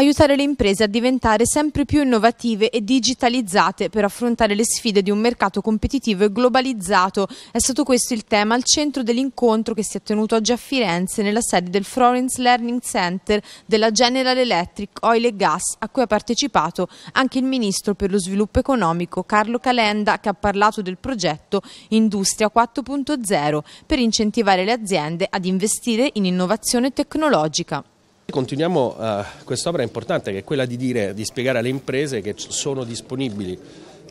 aiutare le imprese a diventare sempre più innovative e digitalizzate per affrontare le sfide di un mercato competitivo e globalizzato. È stato questo il tema al centro dell'incontro che si è tenuto oggi a Firenze nella sede del Florence Learning Center della General Electric Oil e Gas a cui ha partecipato anche il Ministro per lo Sviluppo Economico Carlo Calenda che ha parlato del progetto Industria 4.0 per incentivare le aziende ad investire in innovazione tecnologica. Continuiamo uh, quest'opera importante che è quella di, dire, di spiegare alle imprese che sono disponibili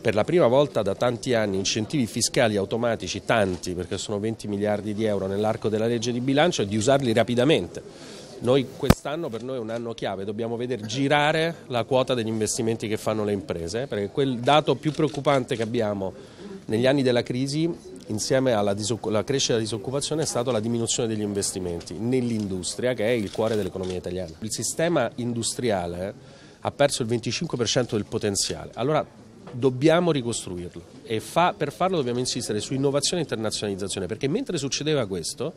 per la prima volta da tanti anni incentivi fiscali automatici, tanti perché sono 20 miliardi di euro nell'arco della legge di bilancio e di usarli rapidamente. Noi quest'anno per noi è un anno chiave, dobbiamo vedere girare la quota degli investimenti che fanno le imprese, perché quel dato più preoccupante che abbiamo negli anni della crisi, insieme alla crescita della disoccupazione, è stata la diminuzione degli investimenti nell'industria, che è il cuore dell'economia italiana. Il sistema industriale ha perso il 25% del potenziale. Allora, dobbiamo ricostruirlo e fa, per farlo dobbiamo insistere su innovazione e internazionalizzazione, perché mentre succedeva questo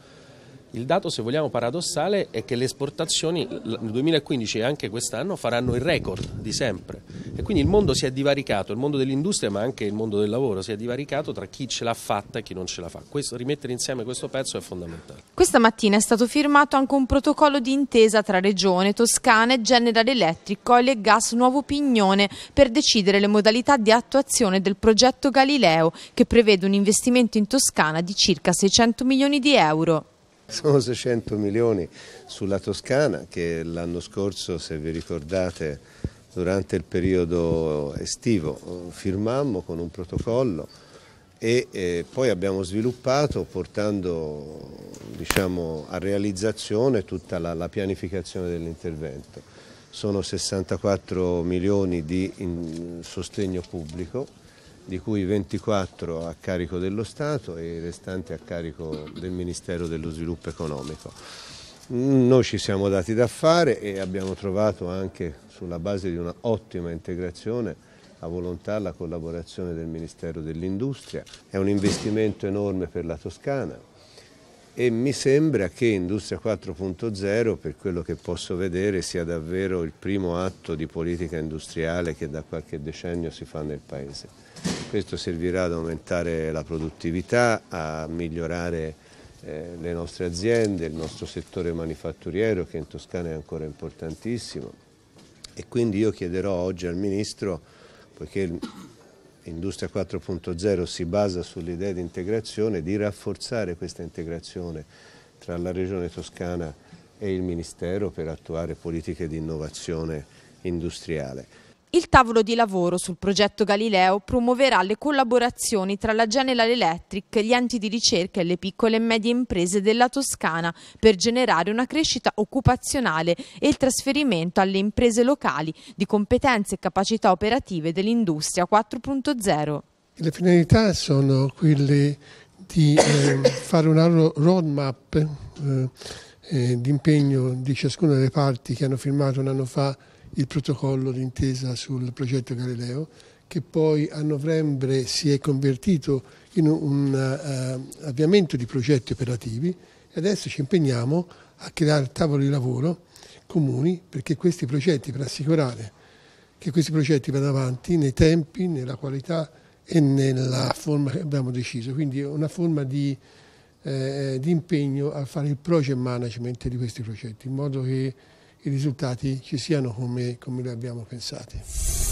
il dato, se vogliamo, paradossale è che le esportazioni nel 2015 e anche quest'anno faranno il record di sempre. E quindi il mondo si è divaricato, il mondo dell'industria ma anche il mondo del lavoro si è divaricato tra chi ce l'ha fatta e chi non ce la fa. Questo, rimettere insieme questo pezzo è fondamentale. Questa mattina è stato firmato anche un protocollo di intesa tra Regione, Toscana e General Electric, Oil e Gas Nuovo Pignone per decidere le modalità di attuazione del progetto Galileo che prevede un investimento in Toscana di circa 600 milioni di euro. Sono 600 milioni sulla Toscana che l'anno scorso, se vi ricordate, durante il periodo estivo eh, firmammo con un protocollo e eh, poi abbiamo sviluppato portando diciamo, a realizzazione tutta la, la pianificazione dell'intervento. Sono 64 milioni di sostegno pubblico di cui 24 a carico dello Stato e i restanti a carico del Ministero dello Sviluppo Economico. Mm, noi ci siamo dati da fare e abbiamo trovato anche sulla base di una ottima integrazione a volontà la collaborazione del Ministero dell'Industria. È un investimento enorme per la Toscana e mi sembra che Industria 4.0, per quello che posso vedere, sia davvero il primo atto di politica industriale che da qualche decennio si fa nel Paese. Questo servirà ad aumentare la produttività, a migliorare eh, le nostre aziende, il nostro settore manifatturiero che in Toscana è ancora importantissimo e quindi io chiederò oggi al Ministro, poiché Industria 4.0 si basa sull'idea di integrazione, di rafforzare questa integrazione tra la Regione Toscana e il Ministero per attuare politiche di innovazione industriale. Il tavolo di lavoro sul progetto Galileo promuoverà le collaborazioni tra la General Electric, gli enti di ricerca e le piccole e medie imprese della Toscana per generare una crescita occupazionale e il trasferimento alle imprese locali di competenze e capacità operative dell'industria 4.0. Le finalità sono quelle di eh, fare una roadmap eh, eh, di impegno di ciascuna delle parti che hanno firmato un anno fa il protocollo d'intesa sul progetto Galileo che poi a novembre si è convertito in un uh, avviamento di progetti operativi e adesso ci impegniamo a creare tavoli di lavoro comuni perché questi progetti, per assicurare che questi progetti vanno avanti nei tempi, nella qualità e nella forma che abbiamo deciso, quindi è una forma di, eh, di impegno a fare il project management di questi progetti, in modo che i risultati ci siano come, come li abbiamo pensati.